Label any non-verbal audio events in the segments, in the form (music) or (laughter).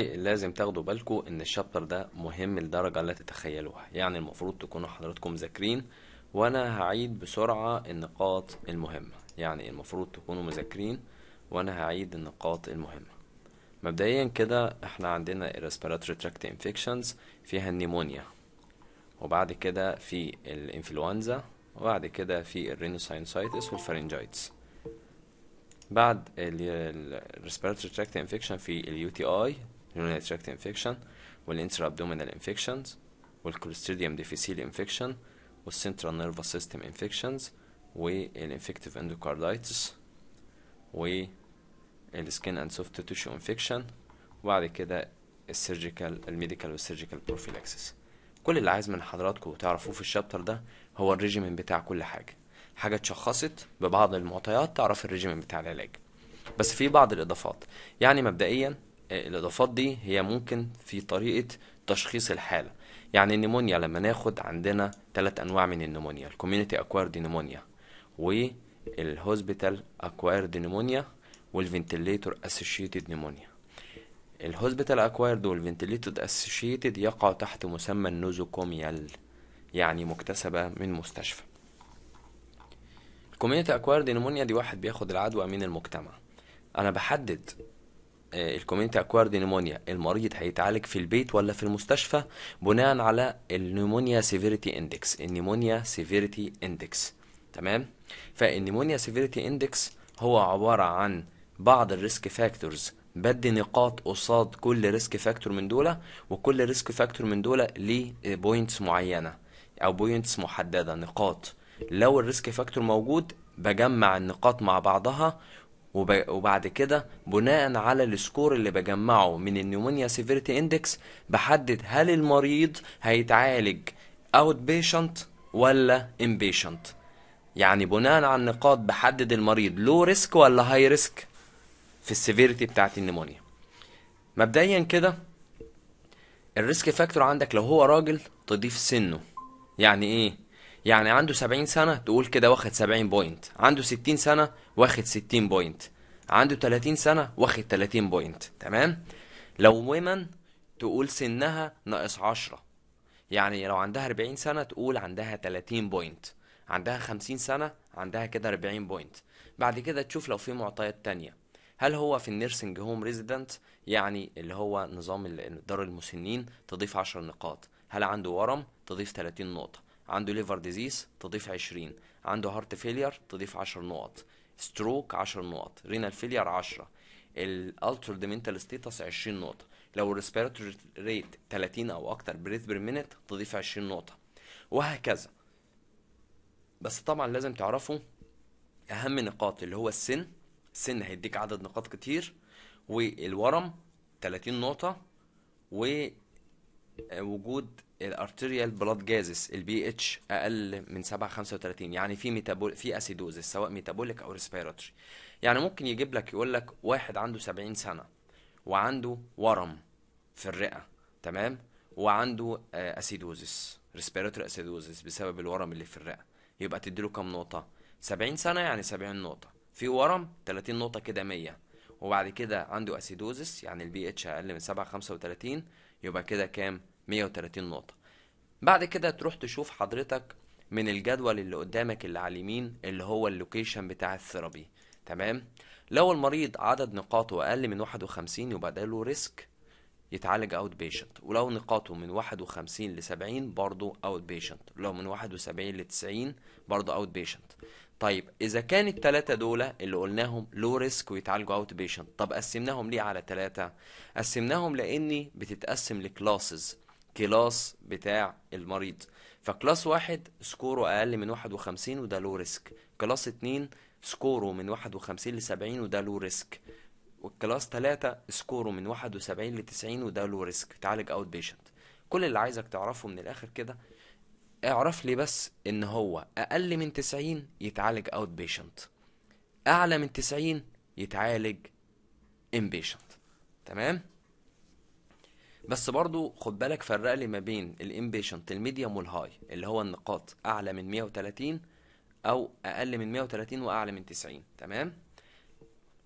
لازم تاخدوا بالكم ان الشابتر ده مهم لدرجه لا تتخيلوها يعني المفروض تكونوا حضراتكم مذاكرين وانا هعيد بسرعه النقاط المهمه يعني المفروض تكونوا مذاكرين وانا هعيد النقاط المهمه مبدئيا كده احنا عندنا respiratory tract infections فيها النيمونيا وبعد كده في الانفلونزا وبعد كده في الرينوساينوسايتس والفارينجايتس بعد الريسبيراتوري تراكت انفكشن في اليو تي اي urinary tract infection والانترا ابدومينال انفكشنز والكلوستريديوم ديفيسيل انفكشن والسنترال نيرفس سيستم انفكشنز والانفكتيف اندوكاردايتس والسكن اند سوفت تيشو انفكشن وبعد كده السيرجيكال الميديكال والسيرجيكال بروفيلاكسس كل اللي عايز من حضراتكم تعرفوه في الشابتر ده هو الريجيمين بتاع كل حاجه حاجه اتشخصت ببعض المعطيات تعرف الريجيمين بتاع العلاج بس في بعض الاضافات يعني مبدئيا الاضافات دي هي ممكن في طريقه تشخيص الحاله يعني النمونيا لما ناخد عندنا ثلاث انواع من النمونيا الكوميونتي اكوارد نمونيا والهوسبيتال اكوارد نمونيا والفنتليتور اسوشيتد نمونيا الهوسبيتال اكوارد والفنتليتور اسوشيتد يقع تحت مسمى النوزوكوميال يعني مكتسبة من مستشفى الكوميونتي اكوارد نمونيا دي واحد بياخد العدوى من المجتمع انا بحدد آه، الكوميونتي اكوارد نيمونيا المريض هيتعالج في البيت ولا في المستشفى بناء على النيمونيا سيفيريتي اندكس النيمونيا سيفيريتي اندكس تمام فالنيمونيا سيفيريتي اندكس هو عبارة عن بعض الريسك فاكتورز بدي نقاط قصاد كل ريسك فاكتور من دول وكل ريسك فاكتور من دول ليه بوينتس معينة او بوينتس محددة نقاط لو الريسك فاكتور موجود بجمع النقاط مع بعضها وبعد كده بناء على السكور اللي بجمعه من النيومونيا سيفيرتي اندكس بحدد هل المريض هيتعالج اوت بيشنت ولا ان بيشنت يعني بناء على النقاط بحدد المريض لو ريسك ولا هاي ريسك في السيفيرتي بتاعت النيمونيا مبدئيا كده الريسك فاكتور عندك لو هو راجل تضيف سنه يعني ايه يعني عنده 70 سنة تقول كده واخد 70 بوينت عنده 60 سنة واخد 60 بوينت عنده 30 سنة واخد 30 بوينت تمام لو ويمن تقول سنها ناقص 10 يعني لو عندها 40 سنة تقول عندها 30 بوينت عندها 50 سنة عندها كده 40 بوينت بعد كده تشوف لو في معطيات تانية هل هو في النيرسنج هوم ريزيدنت يعني اللي هو نظام دار المسنين تضيف 10 نقاط هل عنده ورم تضيف 30 نقطة عنده ليفر ديزيز تضيف 20 عنده هارت فيلير تضيف 10 نقط ستروك 10 نقط رينال فيلير 10 الالتر ديمنتال ستيتس 20 نقطه لو الريسبيراتوري ريت 30 او اكتر بريث بير مينيت تضيف 20 نقطه وهكذا بس طبعا لازم تعرفوا اهم نقاط اللي هو السن السن هيديك عدد نقاط كتير والورم 30 نقطه ووجود الارتيريال بلاد جازس البي اتش اقل من 7 35 يعني في ميتابول في اسيدوزس سواء ميتابوليك او ريسبيراتوري يعني ممكن يجيب لك يقول لك واحد عنده 70 سنه وعنده ورم في الرئه تمام وعنده اسيدوزس ريسبيراتوري اسيدوزس بسبب الورم اللي في الرئه يبقى تديله كام نقطه 70 سنه يعني 70 نقطه في ورم 30 نقطه كده 100 وبعد كده عنده اسيدوزس يعني البي اتش اقل من 7 35 يبقى كده كام 130 نقطة بعد كده تروح تشوف حضرتك من الجدول اللي قدامك اللي على اليمين اللي هو اللوكيشن بتاع الثيرابي تمام لو المريض عدد نقاطه أقل من 51 يبقى ده له ريسك يتعالج اوت بيشنت ولو نقاطه من 51 ل 70 برضه اوت بيشنت لو من 71 ل 90 برضه اوت بيشنت طيب اذا كان الثلاثه دول اللي قلناهم لو ريسك ويتعالجوا اوت بيشنت طب قسمناهم ليه على ثلاثه قسمناهم لاني بتتقسم لكلاسز كلاس بتاع المريض فكلاس واحد سكوره اقل من 51 وده لو ريسك كلاس اتنين سكوره من 51 ل 70 وده لو ريسك والكلاس تلاتة سكوره من 71 ل 90 وده لو ريسك تعالج اوت بيشنت كل اللي عايزك تعرفه من الاخر كده اعرف لي بس ان هو اقل من 90 يتعالج اوت بيشنت اعلى من 90 يتعالج ان بيشنت تمام بس برضو خد بالك فرق لي ما بين الامبيشنت الميديوم والهاي اللي هو النقاط اعلى من 130 او اقل من 130 واعلى من 90 تمام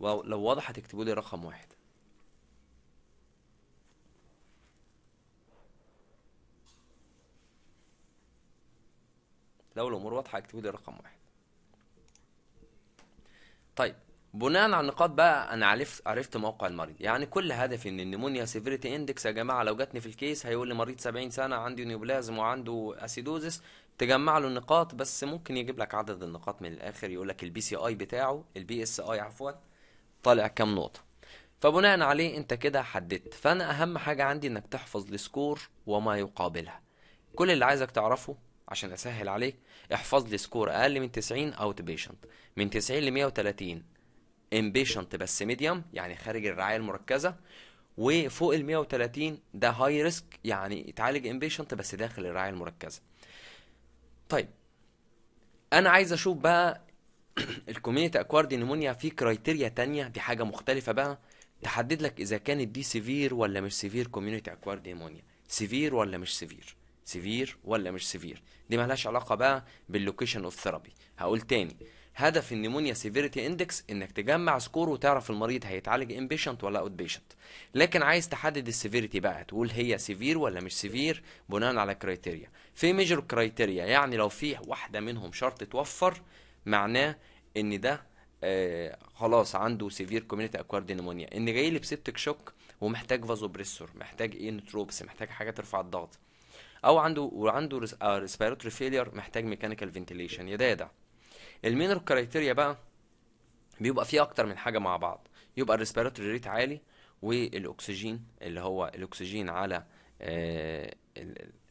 ولو واضح هتكتبوا لي رقم واحد لو الامور واضحه اكتبوا لي رقم واحد طيب بناء على النقاط بقى انا عرفت عرفت موقع المريض يعني كل هدفي ان النمونيا سيفيريتي اندكس يا جماعه لو جاتني في الكيس هيقول لي مريض 70 سنه عندي نيوبلازم وعنده اسيدوزس تجمع له النقاط بس ممكن يجيب لك عدد النقاط من الاخر يقول لك البي سي اي بتاعه البي اس اي عفوا طالع كام نقطه فبناء عليه انت كده حددت فانا اهم حاجه عندي انك تحفظ السكور وما يقابلها كل اللي عايزك تعرفه عشان اسهل عليك احفظ لي سكور اقل من 90 اوت بيشنت من 90 ل 130 امبيشنت بس ميديم يعني خارج الرعايه المركزه وفوق ال 130 ده هاي ريسك يعني اتعالج امبيشنت بس داخل الرعايه المركزه طيب انا عايز اشوف بقى الكوميونتي اكوارد نيمونيا في كرايتيريا تانية دي حاجه مختلفه بقى تحدد لك اذا كانت دي سيفير ولا مش سيفير كوميونتي اكوارد نيمونيا سيفير ولا مش سيفير سيفير ولا مش سيفير دي مالهاش علاقه بقى باللوكيشن اوف ثيرابي هقول تاني هدف النيمونيا سيفيريتي اندكس انك تجمع سكور وتعرف المريض هيتعالج ان بيشنت ولا اوت بيشنت لكن عايز تحدد السيفيريتي بقى تقول هي سيفير ولا مش سيفير بناء على كرايتيريا في ميجر كرايتيريا يعني لو في واحده منهم شرط توفر معناه ان ده آه خلاص عنده سيفير كوميونيتي اكوارد نيمونيا ان جاي لي بسيبتك شوك ومحتاج فازوبريسور محتاج ايه نتروبس محتاج حاجه ترفع الضغط او عنده وعنده ريسبيراتوري آه، فيلير محتاج ميكانيكال فنتيليشن يا ده يا ده المينر كرايتيريا بقى بيبقى فيه اكتر من حاجه مع بعض يبقى الريسبيراتوري ريت عالي والاكسجين اللي هو الاكسجين على آه،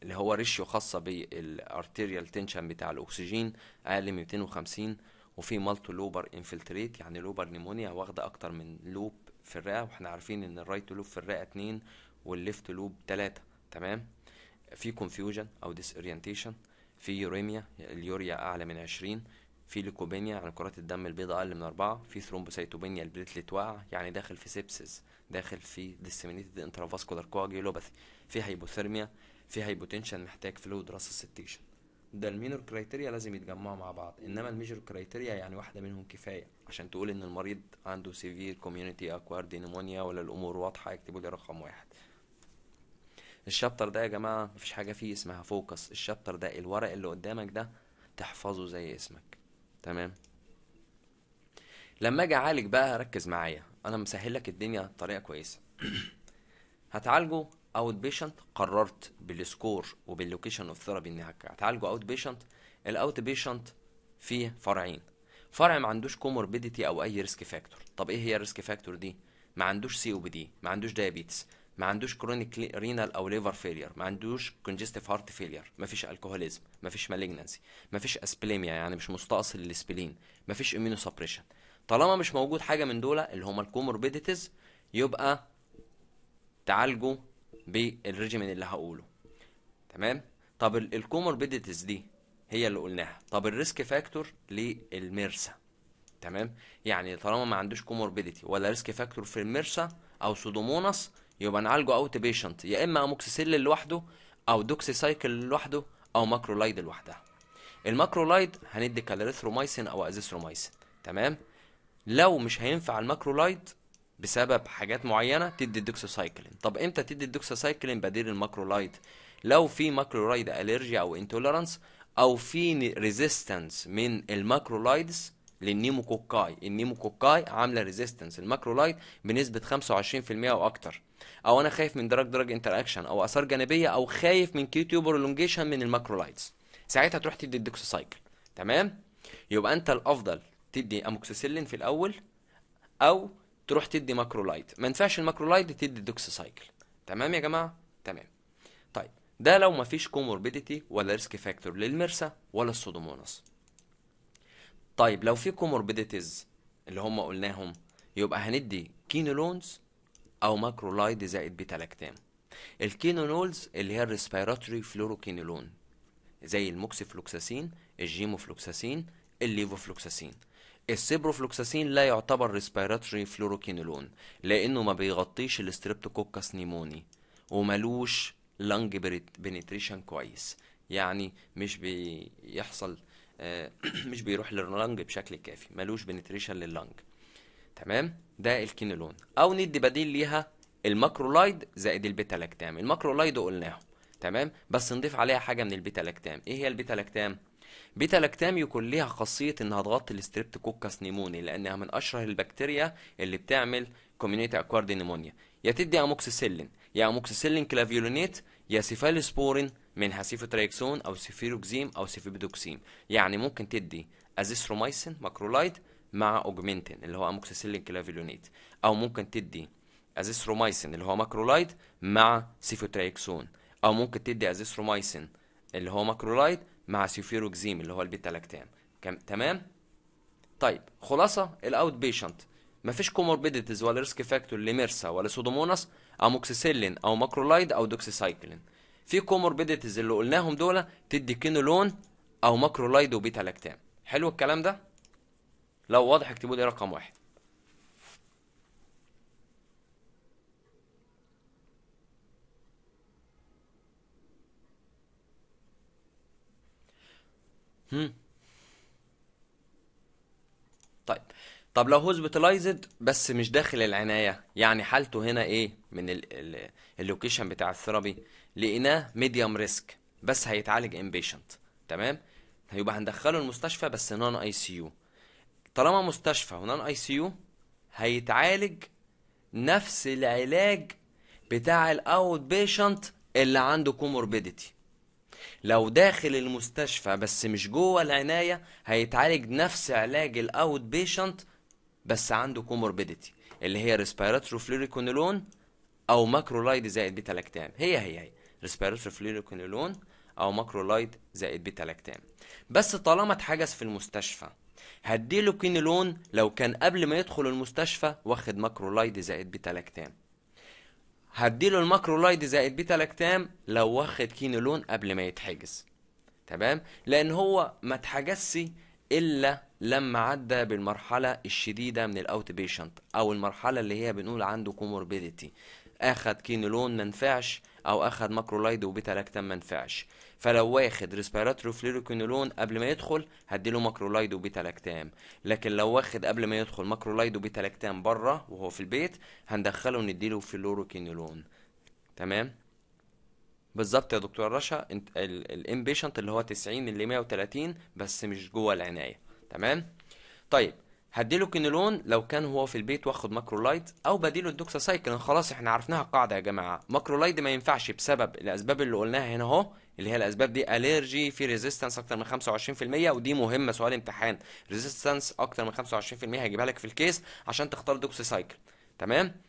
اللي هو ريشيو خاصه بالارتيريال تنشن بتاع الاكسجين اقل من 250 وفي مالتو لوبر انفلتريت يعني لوبر نيمونيا واخده اكتر من لوب في الرئه واحنا عارفين ان الرايت لوب في الرئه 2 والليفت لوب 3 تمام في كونفيوجن او ديس اورينتيشن في يوريميا اليوريا اعلى من 20 في ليكوبينيا يعني كرات الدم البيضاء أقل من أربعة في ثرومبوسيتوبينيا البليتلت واقع يعني داخل في سيبسز داخل في ديسيمينيتد انترافاسكولار كواجيولوباثي في هايبوثيرميا في هايبوتنشن محتاج فلويد راس ده المينور كرايتيريا لازم يتجمعوا مع بعض انما الميجور كرايتيريا يعني واحده منهم كفايه عشان تقول ان المريض عنده سيفير كوميونتي اكوارد نيمونيا ولا الامور واضحه اكتبوا لي رقم واحد الشابتر ده يا جماعه مفيش حاجه فيه اسمها فوكس الشابتر ده الورق اللي قدامك ده تحفظه زي اسمك تمام لما اجي اعالج بقى ركز معايا انا مسهل لك الدنيا بطريقه كويسه (clears throat) هتعالجه اوت بيشنت قررت بالسكور وباللوكيشن اوف ثيرابي اني هتعالجه اوت بيشنت الاوت بيشنت فيه فرعين فرع ما عندوش كوموربيديتي او اي ريسك فاكتور طب ايه هي الريسك فاكتور دي ما عندوش سي او بي دي ما عندوش دايابيتس ما عندوش كرونيك رينال او ليفر فيلير ما عندوش كونجستيف هارت فيلير ما فيش الكوهوليزم ما فيش مالجنسي ما فيش اسبليميا يعني مش مستأصل للسبلين ما فيش امينو سبريشن طالما مش موجود حاجه من دول اللي هما الكوموربيديتيز يبقى تعالجوا بالريجيمين اللي هقوله تمام طب الكوموربيديتيز دي هي اللي قلناها طب الريسك فاكتور للمرسى تمام يعني طالما ما عندوش كوموربيديتي ولا ريسك فاكتور في المرسى او سودوموناس يبقى نعالجه اوت بيشنت يا اما اموكسيسيل لوحده او دوكسي سايكل لوحده او ماكرولايد لوحدها الماكرولايد هندي كاليريثرومايسين او ازيثرومايسين تمام لو مش هينفع الماكرولايد بسبب حاجات معينه تدي الدوكسوسايكلين طب امتى تدي الدوكسوسايكلين بديل الماكرولايد لو في ماكرولايد الرجي او انتولرانس او في ريزيستنس من الماكرولايدز للنيموكوكاي النيموكوكاي عامله ريزيستنس الماكرولايت بنسبه 25% او اكتر او انا خايف من دراج دراج انتر اكشن او اثار جانبيه او خايف من كيو تيوبر لونجيشن من الماكرولايتس ساعتها تروح تدي الديكسوسايكل تمام يبقى انت الافضل تدي اموكسيسيلين في الاول او تروح تدي ماكرولايت ما ينفعش الماكرولايت تدي دوكسوسايكل تمام يا جماعه تمام طيب ده لو مفيش كوموربيديتي ولا ريسك فاكتور للمرسى ولا السودوموناس طيب لو في كوموربيديتيز اللي هم قلناهم يبقى هندي كينولونز او ماكرولايد زائد بيتا لاكتام الكينولونز اللي هي الريسبيراتوري فلوروكينولون زي الموكسيفلوكساسين الجيموفلوكساسين الليفوفلوكساسين السيبروفلوكساسين لا يعتبر ريسبيراتوري فلوروكينولون لانه ما بيغطيش الاستريبتوكوكس نيموني وملوش لانج بنتريشن كويس يعني مش بيحصل آه، (clears throat) مش بيروح للرنج بشكل كافي ملوش بنتريشن لللنج تمام ده الكينولون او ندي بديل ليها الماكرولايد زائد البيتا لاكتام الماكرولايد قلناهم تمام بس نضيف عليها حاجه من البيتا لاكتام ايه هي البيتا لاكتام بيتا لاكتام يكون ليها خاصيه انها تغطي الستريبتوكوكس نيموني لانها من اشهر البكتيريا اللي بتعمل كوميونيتي اكوارد نيمونيا يا تدي اموكسيسيلين يا اموكسيسيلين كلافيولونيت يا سيفالسبورين منها سيفوتريكسون او سيفيروكزيم او سيفيبيدوكسيم يعني ممكن تدي ازيثروميسين ماكرولايد مع اوجمنتين اللي هو اموكسيسيلين كلافيلونيت او ممكن تدي ازيثروميسين اللي هو ماكرولايد مع سيفوتريكسون او ممكن تدي ازيثروميسين اللي هو ماكرولايد مع سيفيروكزيم اللي هو البيتا لاكتام تمام طيب خلاصه الاوت بيشنت مفيش كوموربيديتيز ولا ريسك فاكتور لميرسا ولا سودوموناس اموكسيسيلين او ماكرولايد او دوكسيسايكلين في كوموربيديتيز اللي قلناهم دول تدي كينولون او ماكرولايد وبيتا لاكتام حلو الكلام ده لو واضح اكتبوا لي رقم واحد هم. طيب طب لو هوسبيتالايزد بس مش داخل العناية يعني حالته هنا ايه من اللوكيشن بتاع الثيرابي لقيناه ميديوم ريسك بس هيتعالج امبيشنت تمام هيبقى هندخله المستشفى بس نون اي سي يو طالما مستشفى ونون اي سي يو هيتعالج نفس العلاج بتاع الاوت بيشنت اللي عنده كوموربيديتي لو داخل المستشفى بس مش جوه العنايه هيتعالج نفس علاج الاوت بيشنت بس عنده كوموربيديتي اللي هي ريسبيراترو فلوريكونولون او ماكرولايد زائد بيتا لاكتام هي هي هي ريسبيراترو فلوريكونولون او ماكرولايد زائد بيتا لاكتام بس طالما اتحجز في المستشفى هديله كينيلون لو كان قبل ما يدخل المستشفى واخد ماكرولايد زائد بيتا لاكتام هديله الماكرولايد زائد بيتا لاكتام لو واخد كينيلون قبل ما يتحجز تمام لان هو ما اتحجزش إلا لما عدى بالمرحلة الشديدة من الأوت بيشنت أو المرحلة اللي هي بنقول عنده كوموربيديتي أخد كينولون منفعش أو أخد ماكرولايد وبيتا لاكتام منفعش فلو واخد ريسبيراتوري فلوروكينولون قبل ما يدخل هديله ماكرولايد وبيتا لاكتام لكن لو واخد قبل ما يدخل ماكرولايد وبيتا لاكتام بره وهو في البيت هندخله نديله فلوروكينولون تمام بالظبط يا دكتور رشا انت الان بيشنت اللي هو 90 ل 130 بس مش جوه العنايه تمام طيب هديله كينولون لو كان هو في البيت واخد ماكرولايد او بديله الدوكساسايكلين خلاص احنا عرفناها القاعده يا جماعه ماكرولايد ما ينفعش بسبب الاسباب اللي قلناها هنا اهو اللي هي الاسباب دي اليرجي في ريزيستنس اكتر من 25% ودي مهمه سؤال امتحان ريزيستنس اكتر من 25% هجيبها لك في الكيس عشان تختار سايكل تمام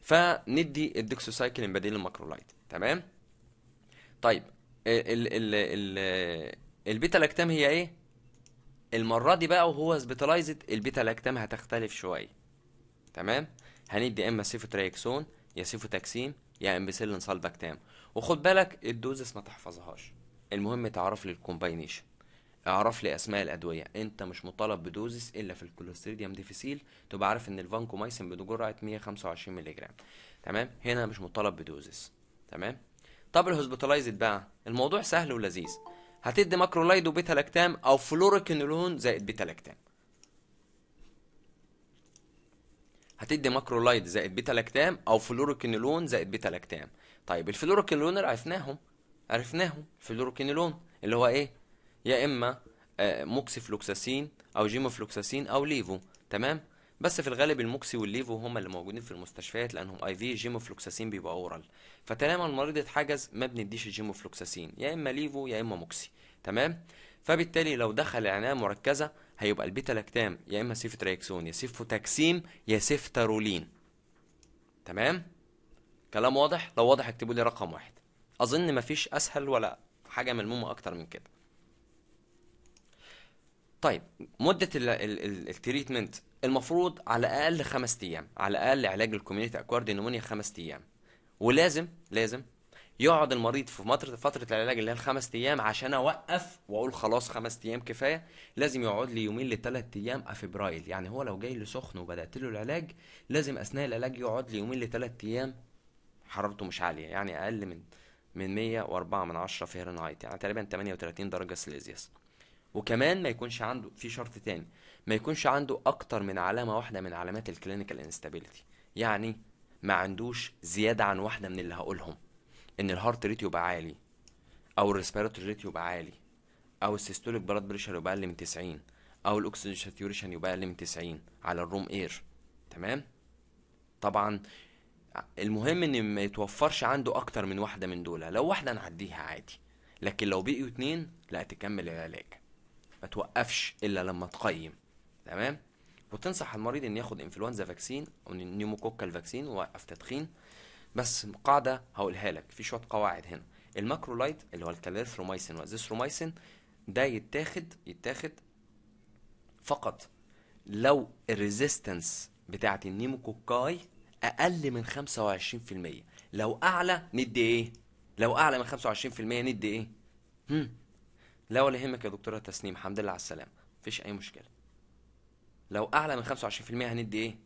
فندي سايكل بديل الماكرولايد تمام طيب ال ال ال البيتا لاكتام هي ايه المره دي بقى وهو سبيتالايزد البيتا لاكتام هتختلف شويه تمام هندي اما اما سيفوتريكسون يا سيفوتاكسين يا امبسيلين سالباكتام وخد بالك الدوزس ما تحفظهاش المهم تعرف لي الكومباينيشن اعرف لي اسماء الادويه انت مش مطالب بدوزس الا في الكولوستريديوم ديفيسيل تبقى عارف ان الفانكومايسين بجرعه 125 جرام تمام هنا مش مطالب بدوزس تمام طب الهوسبيتالايزد بقى الموضوع سهل ولذيذ هتدي ماكرولايد وبيتا لاكتام او فلوروكينولون زائد بيتا لاكتام هتدي ماكرولايد زائد بيتا لاكتام او فلوروكينولون زائد بيتا لاكتام طيب الفلوروكينولون عرفناهم عرفناهم فلوروكينولون اللي هو ايه يا اما موكسيفلوكساسين آه، او جيموفلوكساسين او ليفو تمام بس في الغالب الموكسي والليفو هما اللي موجودين في المستشفيات لانهم اي في جيموفلوكساسين بيبقى اورال فطالما المريض اتحجز ما بنديش الجيموفلوكساسين يا اما ليفو يا اما موكسي تمام فبالتالي لو دخل عنايه مركزه هيبقى البيتا لاكتام يا اما سيفتريكسون يا سيفوتاكسيم يا سيفترولين تمام كلام واضح لو واضح اكتبوا لي رقم واحد اظن مفيش اسهل ولا حاجه ملمومه اكتر من كده طيب مده التريتمنت المفروض على الاقل خمس ايام على الاقل علاج الكوميونيتي اكوارد نمونيا خمس ايام ولازم لازم يقعد المريض في فتره فتره العلاج اللي هي الخمس ايام عشان اوقف واقول خلاص خمس ايام كفايه لازم يقعد لي يومين لثلاث ايام افبرايل يعني هو لو جاي لي سخن وبدات له العلاج لازم اثناء العلاج يقعد لي يومين لثلاث ايام حرارته مش عاليه يعني اقل من من 104 من 10 فهرنهايت يعني تقريبا 38 درجه سليزيوس وكمان ما يكونش عنده في شرط تاني ما يكونش عنده اكتر من علامه واحده من علامات الكلينيكال انستابيلتي يعني ما عندوش زياده عن واحده من اللي هقولهم ان الهارت ريت يبقى عالي او الريسبيراتوري ريت يبقى عالي او السيستوليك بلاد بريشر يبقى اقل من 90 او الاكسجين ساتيوريشن يبقى اقل من 90 على الروم اير تمام طبعا المهم ان ما يتوفرش عنده اكتر من واحده من دول لو واحده نعديها عادي لكن لو بقيوا اتنين لا تكمل العلاج ما توقفش الا لما تقيم تمام وتنصح المريض ان ياخد انفلونزا فاكسين او نيموكوكال فاكسين ووقف تدخين بس قاعده هقولها لك في شويه قواعد هنا الماكرولايت اللي هو الكاليرثرومايسين والزيثرومايسين ده يتاخد يتاخد فقط لو الريزيستنس بتاعت النيموكوكاي اقل من 25% لو اعلى ندي ايه لو اعلى من 25% ندي ايه هم لا ولا يهمك يا دكتوره تسنيم الحمد لله على السلامه مفيش اي مشكله لو اعلى من 25% هندي ايه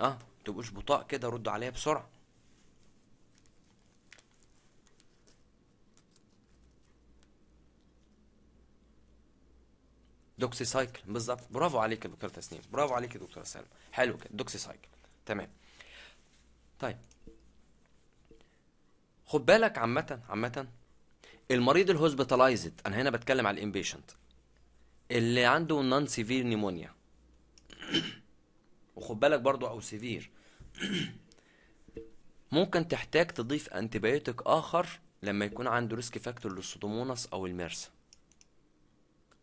اه تبقوش بطاء كده ردوا عليا بسرعه دوكسي سايكل بالظبط برافو عليك يا دكتوره تسنيم برافو عليك يا دكتوره سلمى حلو كده دوكسي سايكل تمام طيب خد بالك عامه عامه المريض الهوسبيتالايزد انا هنا بتكلم على الامبيشنت اللي عنده نون سيفير نيمونيا وخد بالك برضو او سيفير (coughs) ممكن تحتاج تضيف انتبيوتك اخر لما يكون عنده ريسك فاكتور للسودوموناس او الميرسا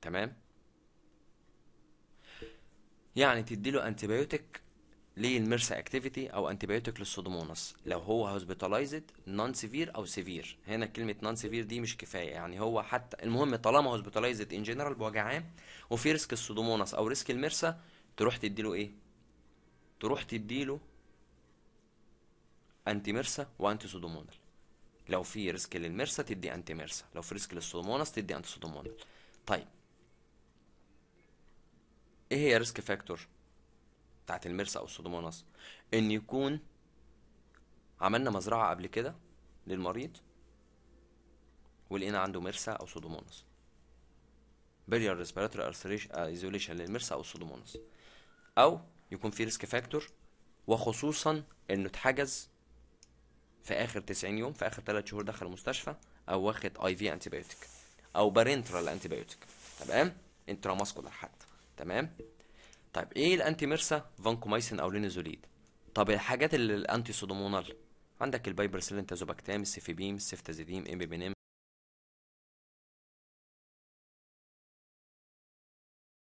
تمام يعني تديله انتبيوتك للمرسا اكتيفيتي او انتبيوتيك للسودوموناس لو هو هوسبيتالايزد نون سيفير او سيفير هنا كلمه نون سيفير دي مش كفايه يعني هو حتى المهم طالما هوسبيتالايزد ان جنرال بوجع عام وفي ريسك السودوموناس او ريسك المرسا تروح تديله ايه تروح تديله انتي ميرسا وانتي سودومونال لو في ريسك للميرسا تدي انتي ميرسا لو في ريسك للسودوموناس تدي انتي سودومونال طيب ايه هي ريسك فاكتور بتاعت المرسى او السودوموناس ان يكون عملنا مزرعه قبل كده للمريض ولقينا عنده مرسى او سودوموناس بليار ريسبيراتوري ايزوليشن للمرسى او السودوموناس او يكون في ريسك فاكتور وخصوصا انه اتحجز في اخر 90 يوم في اخر 3 شهور دخل المستشفى او واخد اي في انتي بايوتيك او بارنترال انتي بايوتيك تمام انتراماسكولار حتى تمام طيب ايه الانتي ميرسا فانكومايسين او لينزوليد طب الحاجات اللي الانتي سودومونال عندك البايبرسلين تازوباكتام السيفيبيم السيفتازيديم ام بي